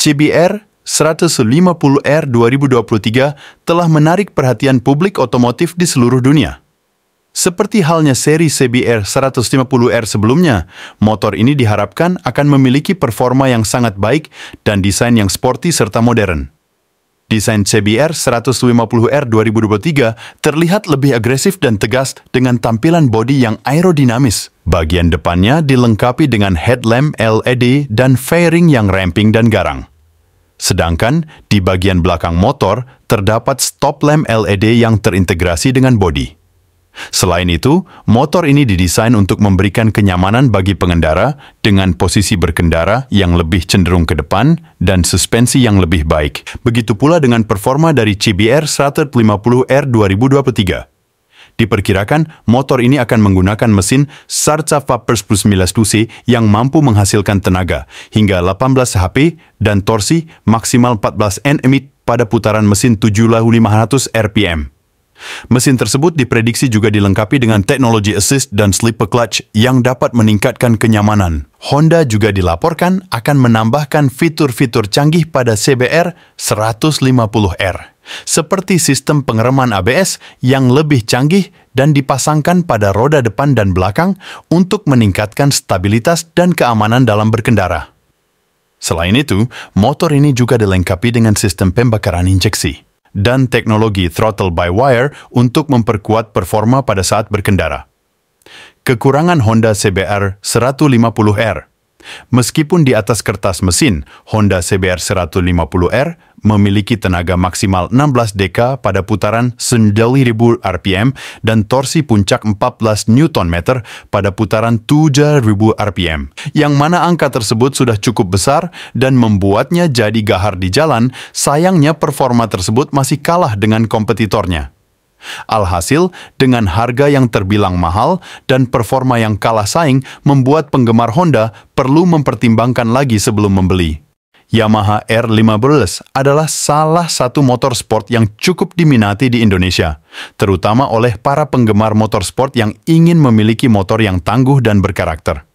CBR 150R 2023 telah menarik perhatian publik otomotif di seluruh dunia. Seperti halnya seri CBR 150R sebelumnya, motor ini diharapkan akan memiliki performa yang sangat baik dan desain yang sporty serta modern. Desain CBR 150R 2023 terlihat lebih agresif dan tegas dengan tampilan bodi yang aerodinamis. Bagian depannya dilengkapi dengan headlamp LED dan fairing yang ramping dan garang. Sedangkan di bagian belakang motor terdapat stop lamp LED yang terintegrasi dengan bodi. Selain itu, motor ini didesain untuk memberikan kenyamanan bagi pengendara dengan posisi berkendara yang lebih cenderung ke depan dan suspensi yang lebih baik. Begitu pula dengan performa dari CBR 150R 2023. Diperkirakan, motor ini akan menggunakan mesin Sarca Vapers Plus Milas c yang mampu menghasilkan tenaga hingga 18 HP dan torsi maksimal 14 Nm pada putaran mesin 7500 RPM. Mesin tersebut diprediksi juga dilengkapi dengan teknologi assist dan slipper clutch yang dapat meningkatkan kenyamanan. Honda juga dilaporkan akan menambahkan fitur-fitur canggih pada CBR 150R, seperti sistem pengereman ABS yang lebih canggih dan dipasangkan pada roda depan dan belakang untuk meningkatkan stabilitas dan keamanan dalam berkendara. Selain itu, motor ini juga dilengkapi dengan sistem pembakaran injeksi dan teknologi throttle by wire untuk memperkuat performa pada saat berkendara kekurangan Honda CBR 150R. Meskipun di atas kertas mesin, Honda CBR 150R memiliki tenaga maksimal 16 dk pada putaran 9000 RPM dan torsi puncak 14 Nm pada putaran 7000 RPM. Yang mana angka tersebut sudah cukup besar dan membuatnya jadi gahar di jalan, sayangnya performa tersebut masih kalah dengan kompetitornya. Alhasil, dengan harga yang terbilang mahal dan performa yang kalah saing membuat penggemar Honda perlu mempertimbangkan lagi sebelum membeli. Yamaha R15 adalah salah satu motor sport yang cukup diminati di Indonesia, terutama oleh para penggemar motor sport yang ingin memiliki motor yang tangguh dan berkarakter.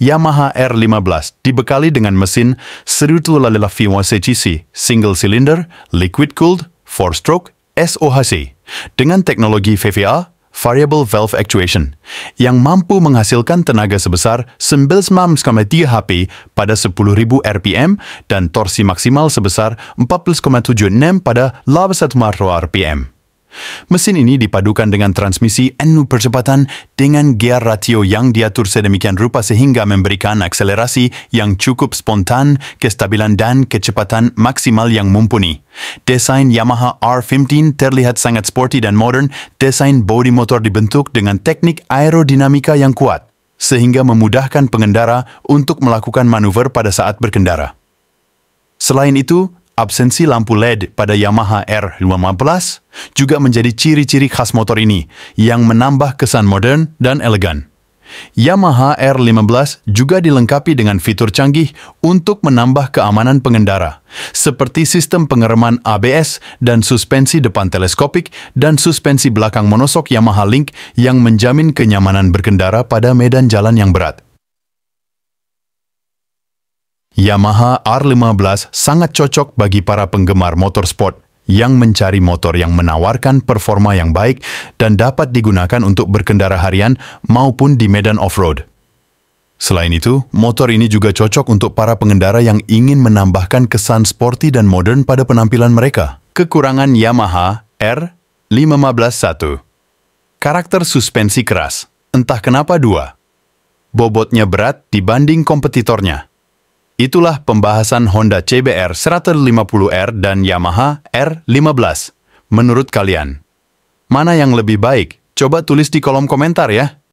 Yamaha R15 dibekali dengan mesin 1000 V1 CC, single cylinder, liquid cooled, four stroke, SOHC. dengan teknologi VVA, Variable Valve Actuation, yang mampu menghasilkan tenaga sebesar 99,3 HP pada 10.000 RPM dan torsi maksimal sebesar 14,76 pada 81 RPM. Mesin ini dipadukan dengan transmisi NU percepatan dengan gear ratio yang diatur sedemikian rupa sehingga memberikan akselerasi yang cukup spontan, kestabilan dan kecepatan maksimal yang mumpuni. Desain Yamaha R15 terlihat sangat sporty dan modern, desain bodi motor dibentuk dengan teknik aerodinamika yang kuat, sehingga memudahkan pengendara untuk melakukan manuver pada saat berkendara. Selain itu, Absensi lampu LED pada Yamaha R15 juga menjadi ciri-ciri khas motor ini yang menambah kesan modern dan elegan. Yamaha R15 juga dilengkapi dengan fitur canggih untuk menambah keamanan pengendara, seperti sistem pengereman ABS dan suspensi depan teleskopik dan suspensi belakang monosok Yamaha Link yang menjamin kenyamanan berkendara pada medan jalan yang berat. Yamaha R15 sangat cocok bagi para penggemar motorsport yang mencari motor yang menawarkan performa yang baik dan dapat digunakan untuk berkendara harian maupun di medan off-road. Selain itu, motor ini juga cocok untuk para pengendara yang ingin menambahkan kesan sporty dan modern pada penampilan mereka. Kekurangan Yamaha r 151 Karakter suspensi keras, entah kenapa dua. Bobotnya berat dibanding kompetitornya. Itulah pembahasan Honda CBR 150R dan Yamaha R15. Menurut kalian, mana yang lebih baik? Coba tulis di kolom komentar ya.